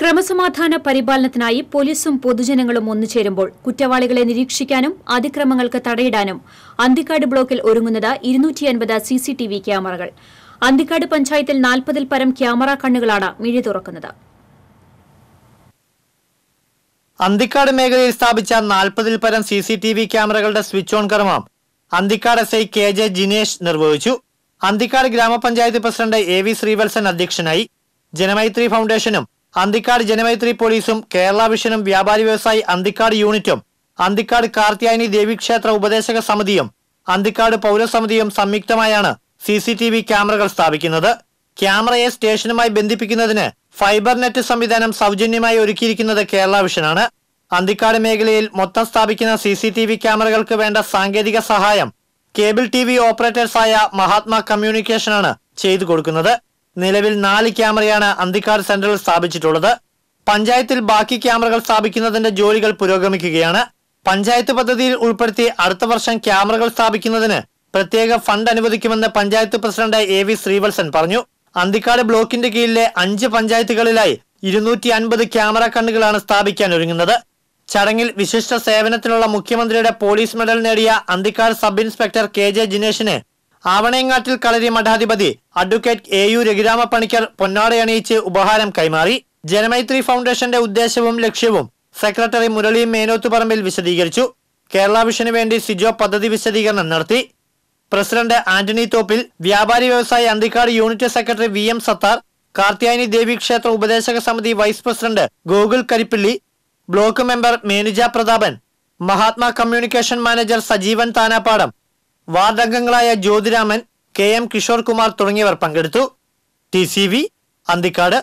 ക്രമസമാധാന പരിപാലനത്തിനായി പോലീസും പൊതുജനങ്ങളും ഒന്നുചേരുമ്പോൾ കുറ്റവാളികളെ നിരീക്ഷിക്കാനും അതിക്രമങ്ങൾക്ക് തടയിടാനും അന്തിക്കാട് ബ്ലോക്കിൽ ഒരുങ്ങുന്നത് സിസിടിവി ക്യാമറകൾ അന്തിക്കാട് പഞ്ചായത്തിൽ നാൽപ്പതിൽ പരം ക്യാമറ കണ്ണുകളാണ് മിഴി തുറക്കുന്നത് അന്തിക്കാട് മേഖലയിൽ സ്ഥാപിച്ച നാൽപ്പതിൽ പരം സി സി ടി വി ക്യാമറകളുടെ സ്വിച്ച് ഓൺ കർമ്മം Anthikad S I K J Jinesh നിർവഹിച്ചു അന്തിക്കാട് ഗ്രാമപഞ്ചായത്ത് പ്രസിഡന്റ് എ വി ശ്രീവത്സൻ അധ്യക്ഷനായി ജനമൈത്രി ഫൗണ്ടേഷനും അന്തിക്കാട് ജനമൈത്രി പോലീസും കേരള വിഷനും വ്യാപാരി വ്യവസായി അന്തിക്കാട് യൂണിറ്റും അന്തിക്കാട് കാർത്തിയായനി ദേവീക്ഷേത്ര ഉപദേശക സമിതിയും അന്തിക്കാട് പൗരസമിതിയും സംയുക്തമായാണ് സി സി ടി വി ക്യാമറകൾ സ്ഥാപിക്കുന്നത് ക്യാമറയെ സ്റ്റേഷനുമായി ബന്ധിപ്പിക്കുന്നതിന് ഫൈബർ നെറ്റ് സംവിധാനം സൗജന്യമായി ഒരുക്കിയിരിക്കുന്നത് കേരള വിഷനാണ് അന്തിക്കാട് മേഖലയിൽ മൊത്തം സ്ഥാപിക്കുന്ന സി സി ടി വി ക്യാമറകൾക്ക് വേണ്ട സാങ്കേതിക സഹായം കേബിൾ ടി വി ഓപ്പറേറ്റേഴ്സായ മഹാത്മാ കമ്മ്യൂണിക്കേഷനാണ് ചെയ്തു കൊടുക്കുന്നത് നിലവിൽ നാല് ക്യാമറയാണ് അന്തിക്കാട് സെന്ററിൽ സ്ഥാപിച്ചിട്ടുള്ളത് പഞ്ചായത്തിൽ ബാക്കി ക്യാമറകൾ സ്ഥാപിക്കുന്നതിന്റെ ജോലികൾ പുരോഗമിക്കുകയാണ് പഞ്ചായത്ത് പദ്ധതിയിൽ ഉൾപ്പെടുത്തി അടുത്ത വർഷം ക്യാമറകൾ സ്ഥാപിക്കുന്നതിന് പ്രത്യേക ഫണ്ട് അനുവദിക്കുമെന്ന് panchayat president A V Sreevalsan പറഞ്ഞു അന്തിക്കാട് ബ്ലോക്കിന്റെ കീഴിലെ അഞ്ച് പഞ്ചായത്തുകളിലായി ഇരുന്നൂറ്റി അൻപത് ക്യാമറ കണ്ണുകളാണ് സ്ഥാപിക്കാൻ ഒരുങ്ങുന്നത് ചടങ്ങിൽ വിശിഷ്ട സേവനത്തിനുള്ള മുഖ്യമന്ത്രിയുടെ പോലീസ് മെഡൽ നേടിയ Anthikad sub inspector K J ജിനേഷിന് ആവണയങ്ങാട്ടിൽ കളരി മഠാധിപതി advocate A U Raghurama Panicker പൊന്നാടയണിയിച്ച് ഉപഹാരം കൈമാറി ജനമൈത്രി ഫൗണ്ടേഷന്റെ ഉദ്ദേശവും ലക്ഷ്യവും സെക്രട്ടറി മുരളി മേനോത്തുപറമ്പിൽ വിശദീകരിച്ചു കേരള വിഷനു വേണ്ടി സിജോ പദ്ധതി വിശദീകരണം നടത്തി പ്രസിഡന്റ് ആന്റണി തോപ്പിൽ വ്യാപാരി വ്യവസായി Anthikad unit secretary V M Sathar Karthiyani Devi ക്ഷേത്ര ഉപദേശക സമിതി vice president Gokul Karippilly block member Menuja Prathapan Mahatma communication manager Sajeevan Thanappadam വാർഡംഗങ്ങളായ ജ്യോതിരാമൻ കെ എം കിഷോർ കുമാർ തുടങ്ങിയവർ പങ്കെടുത്തു ടി സി വി അന്തിക്കാട്